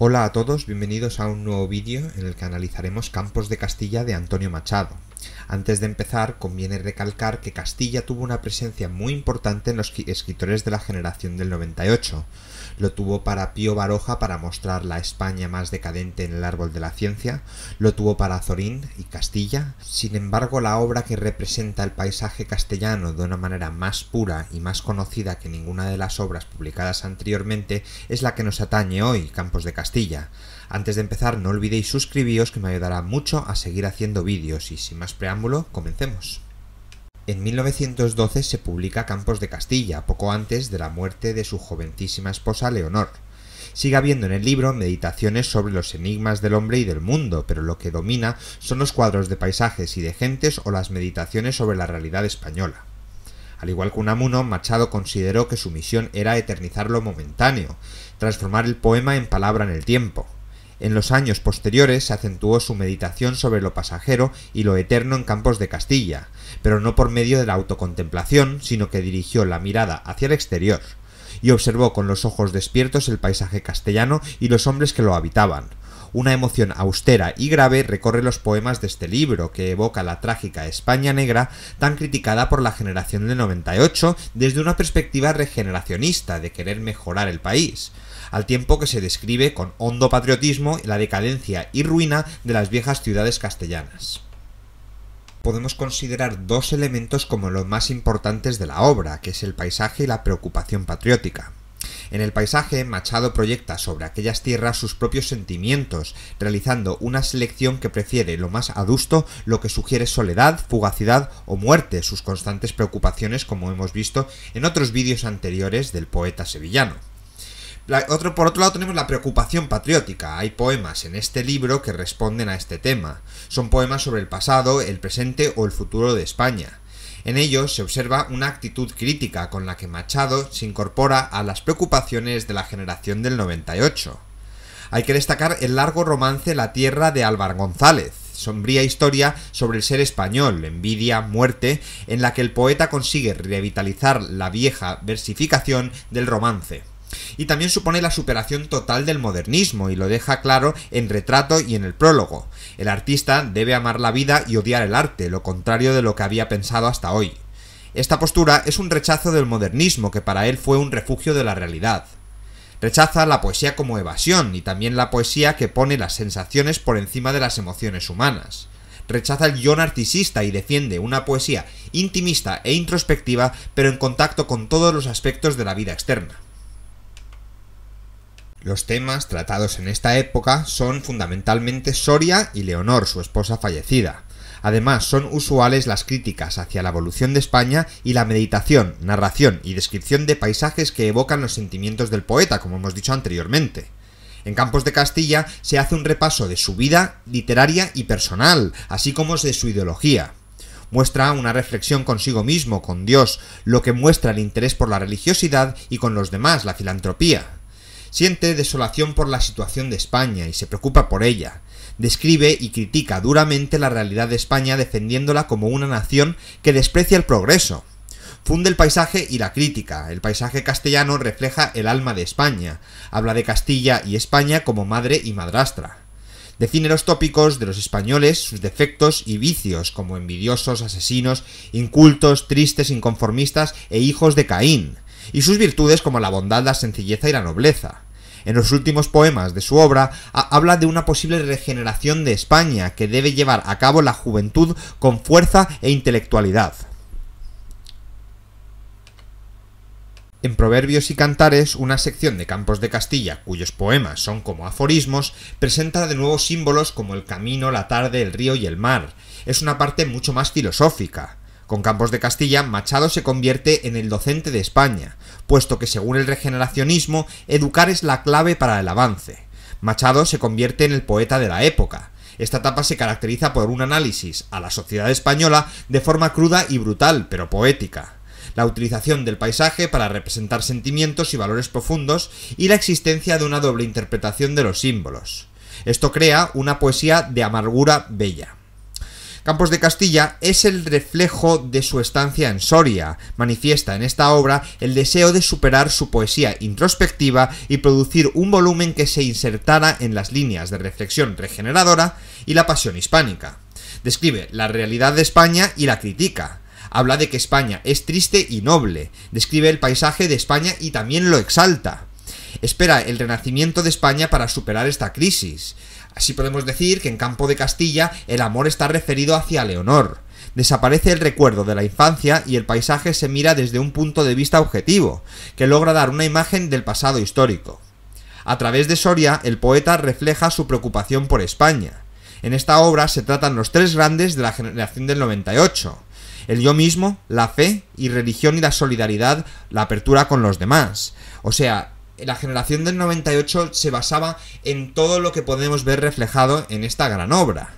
Hola a todos, bienvenidos a un nuevo vídeo en el que analizaremos Campos de Castilla de Antonio Machado. Antes de empezar, conviene recalcar que Castilla tuvo una presencia muy importante en los escritores de la generación del 98, lo tuvo para Pío Baroja para mostrar la España más decadente en el árbol de la ciencia, lo tuvo para Zorín y Castilla. Sin embargo, la obra que representa el paisaje castellano de una manera más pura y más conocida que ninguna de las obras publicadas anteriormente es la que nos atañe hoy, Campos de Castilla. Antes de empezar, no olvidéis suscribiros que me ayudará mucho a seguir haciendo vídeos y sin más preámbulo, comencemos. En 1912 se publica Campos de Castilla, poco antes de la muerte de su jovencísima esposa Leonor. Sigue habiendo en el libro meditaciones sobre los enigmas del hombre y del mundo, pero lo que domina son los cuadros de paisajes y de gentes o las meditaciones sobre la realidad española. Al igual que Unamuno, Machado consideró que su misión era eternizar lo momentáneo, transformar el poema en palabra en el tiempo. En los años posteriores se acentuó su meditación sobre lo pasajero y lo eterno en campos de Castilla, pero no por medio de la autocontemplación, sino que dirigió la mirada hacia el exterior, y observó con los ojos despiertos el paisaje castellano y los hombres que lo habitaban. Una emoción austera y grave recorre los poemas de este libro, que evoca la trágica España negra tan criticada por la generación del 98 desde una perspectiva regeneracionista de querer mejorar el país al tiempo que se describe con hondo patriotismo la decadencia y ruina de las viejas ciudades castellanas podemos considerar dos elementos como los más importantes de la obra, que es el paisaje y la preocupación patriótica. En el paisaje, Machado proyecta sobre aquellas tierras sus propios sentimientos, realizando una selección que prefiere lo más adusto, lo que sugiere soledad, fugacidad o muerte, sus constantes preocupaciones como hemos visto en otros vídeos anteriores del poeta sevillano por otro lado tenemos la preocupación patriótica. Hay poemas en este libro que responden a este tema. Son poemas sobre el pasado, el presente o el futuro de España. En ellos se observa una actitud crítica con la que Machado se incorpora a las preocupaciones de la generación del 98. Hay que destacar el largo romance La Tierra de Álvaro González, sombría historia sobre el ser español, envidia, muerte, en la que el poeta consigue revitalizar la vieja versificación del romance. Y también supone la superación total del modernismo, y lo deja claro en retrato y en el prólogo. El artista debe amar la vida y odiar el arte, lo contrario de lo que había pensado hasta hoy. Esta postura es un rechazo del modernismo, que para él fue un refugio de la realidad. Rechaza la poesía como evasión y también la poesía que pone las sensaciones por encima de las emociones humanas. Rechaza el yo narcisista y defiende una poesía intimista e introspectiva, pero en contacto con todos los aspectos de la vida externa. Los temas tratados en esta época son fundamentalmente Soria y Leonor, su esposa fallecida. Además, son usuales las críticas hacia la evolución de España y la meditación, narración y descripción de paisajes que evocan los sentimientos del poeta, como hemos dicho anteriormente. En Campos de Castilla se hace un repaso de su vida literaria y personal, así como de su ideología. Muestra una reflexión consigo mismo, con Dios, lo que muestra el interés por la religiosidad y con los demás, la filantropía. Siente desolación por la situación de España y se preocupa por ella. Describe y critica duramente la realidad de España defendiéndola como una nación que desprecia el progreso. Funde el paisaje y la crítica. El paisaje castellano refleja el alma de España. Habla de Castilla y España como madre y madrastra. Define los tópicos de los españoles, sus defectos y vicios, como envidiosos, asesinos, incultos, tristes, inconformistas e hijos de Caín y sus virtudes como la bondad, la sencillez y la nobleza. En los últimos poemas de su obra habla de una posible regeneración de España que debe llevar a cabo la juventud con fuerza e intelectualidad. En Proverbios y Cantares, una sección de Campos de Castilla, cuyos poemas son como aforismos, presenta de nuevo símbolos como el camino, la tarde, el río y el mar. Es una parte mucho más filosófica. Con Campos de Castilla, Machado se convierte en el docente de España, puesto que según el regeneracionismo, educar es la clave para el avance. Machado se convierte en el poeta de la época. Esta etapa se caracteriza por un análisis a la sociedad española de forma cruda y brutal, pero poética la utilización del paisaje para representar sentimientos y valores profundos y la existencia de una doble interpretación de los símbolos. Esto crea una poesía de amargura bella. Campos de Castilla es el reflejo de su estancia en Soria. Manifiesta en esta obra el deseo de superar su poesía introspectiva y producir un volumen que se insertara en las líneas de reflexión regeneradora y la pasión hispánica. Describe la realidad de España y la critica. Habla de que España es triste y noble. Describe el paisaje de España y también lo exalta espera el renacimiento de España para superar esta crisis. Así podemos decir que en Campo de Castilla el amor está referido hacia Leonor. Desaparece el recuerdo de la infancia y el paisaje se mira desde un punto de vista objetivo, que logra dar una imagen del pasado histórico. A través de Soria, el poeta refleja su preocupación por España. En esta obra se tratan los tres grandes de la generación del 98. El yo mismo, la fe y religión y la solidaridad, la apertura con los demás. O sea, la generación del 98 se basaba en todo lo que podemos ver reflejado en esta gran obra.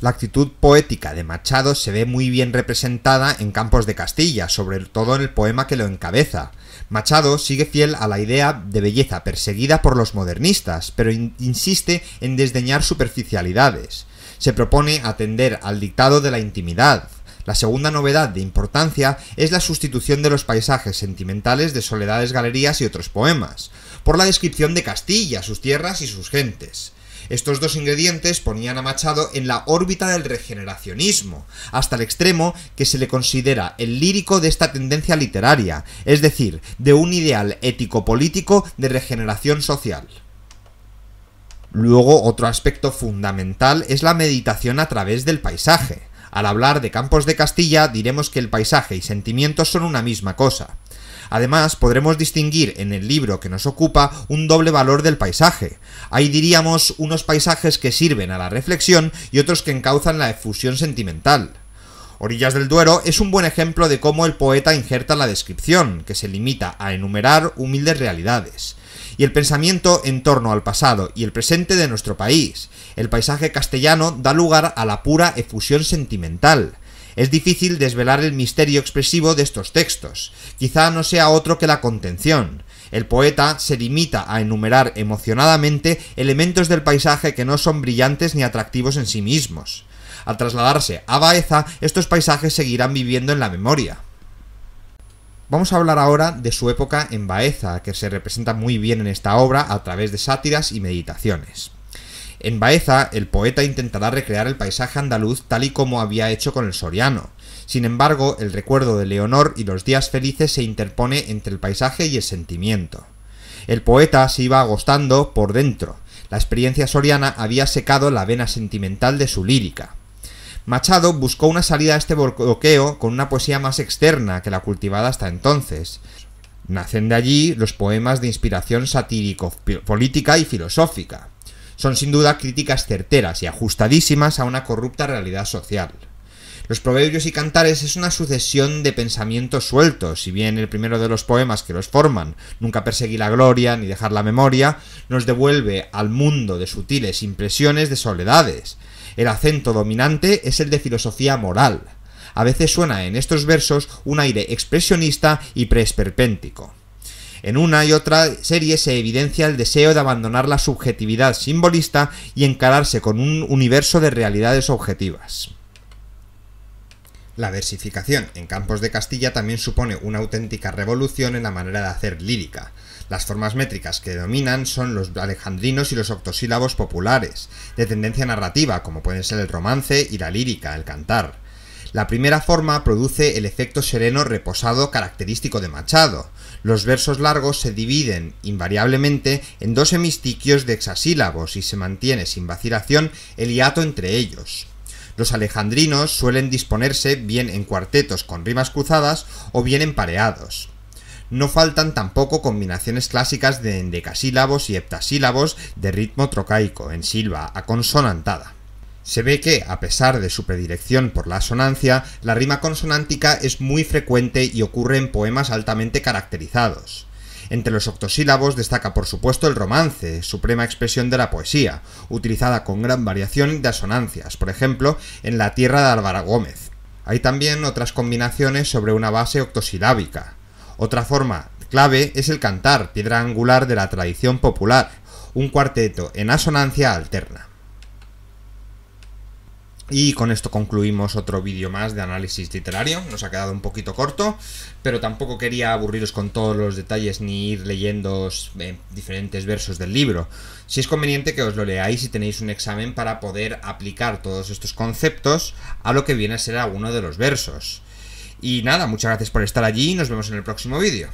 La actitud poética de Machado se ve muy bien representada en Campos de Castilla, sobre todo en el poema que lo encabeza. Machado sigue fiel a la idea de belleza perseguida por los modernistas, pero insiste en desdeñar superficialidades. Se propone atender al dictado de la intimidad, la segunda novedad de importancia es la sustitución de los paisajes sentimentales de Soledades Galerías y otros poemas, por la descripción de Castilla, sus tierras y sus gentes. Estos dos ingredientes ponían a Machado en la órbita del regeneracionismo, hasta el extremo que se le considera el lírico de esta tendencia literaria, es decir, de un ideal ético-político de regeneración social. Luego, otro aspecto fundamental es la meditación a través del paisaje. Al hablar de Campos de Castilla diremos que el paisaje y sentimientos son una misma cosa. Además, podremos distinguir en el libro que nos ocupa un doble valor del paisaje. Ahí diríamos unos paisajes que sirven a la reflexión y otros que encauzan la efusión sentimental. Orillas del Duero es un buen ejemplo de cómo el poeta injerta la descripción, que se limita a enumerar humildes realidades y el pensamiento en torno al pasado y el presente de nuestro país. El paisaje castellano da lugar a la pura efusión sentimental. Es difícil desvelar el misterio expresivo de estos textos, quizá no sea otro que la contención. El poeta se limita a enumerar emocionadamente elementos del paisaje que no son brillantes ni atractivos en sí mismos. Al trasladarse a Baeza, estos paisajes seguirán viviendo en la memoria. Vamos a hablar ahora de su época en Baeza, que se representa muy bien en esta obra a través de sátiras y meditaciones. En Baeza, el poeta intentará recrear el paisaje andaluz tal y como había hecho con el soriano. Sin embargo, el recuerdo de Leonor y los días felices se interpone entre el paisaje y el sentimiento. El poeta se iba agostando por dentro. La experiencia soriana había secado la vena sentimental de su lírica. Machado buscó una salida a este bloqueo con una poesía más externa que la cultivada hasta entonces. Nacen de allí los poemas de inspiración satírico-política y filosófica. Son sin duda críticas certeras y ajustadísimas a una corrupta realidad social. Los proverbios y cantares es una sucesión de pensamientos sueltos, si bien el primero de los poemas que los forman, Nunca perseguí la gloria ni dejar la memoria, nos devuelve al mundo de sutiles impresiones de soledades. El acento dominante es el de filosofía moral. A veces suena en estos versos un aire expresionista y presperpéntico. En una y otra serie se evidencia el deseo de abandonar la subjetividad simbolista y encararse con un universo de realidades objetivas. La versificación en Campos de Castilla también supone una auténtica revolución en la manera de hacer lírica. Las formas métricas que dominan son los alejandrinos y los octosílabos populares, de tendencia narrativa, como pueden ser el romance y la lírica, el cantar. La primera forma produce el efecto sereno reposado característico de Machado. Los versos largos se dividen invariablemente en dos hemistiquios de hexasílabos y se mantiene sin vacilación el hiato entre ellos. Los alejandrinos suelen disponerse bien en cuartetos con rimas cruzadas o bien empareados. No faltan tampoco combinaciones clásicas de endecasílabos y heptasílabos de ritmo trocaico, en silva, aconsonantada. Se ve que, a pesar de su predilección por la asonancia, la rima consonántica es muy frecuente y ocurre en poemas altamente caracterizados. Entre los octosílabos destaca por supuesto el romance, suprema expresión de la poesía, utilizada con gran variación de asonancias, por ejemplo, en La tierra de Álvaro Gómez. Hay también otras combinaciones sobre una base octosilábica. Otra forma clave es el cantar, piedra angular de la tradición popular, un cuarteto en asonancia alterna. Y con esto concluimos otro vídeo más de análisis literario. Nos ha quedado un poquito corto, pero tampoco quería aburriros con todos los detalles ni ir leyendo eh, diferentes versos del libro. Si es conveniente que os lo leáis y tenéis un examen para poder aplicar todos estos conceptos a lo que viene a ser alguno de los versos. Y nada, muchas gracias por estar allí y nos vemos en el próximo vídeo.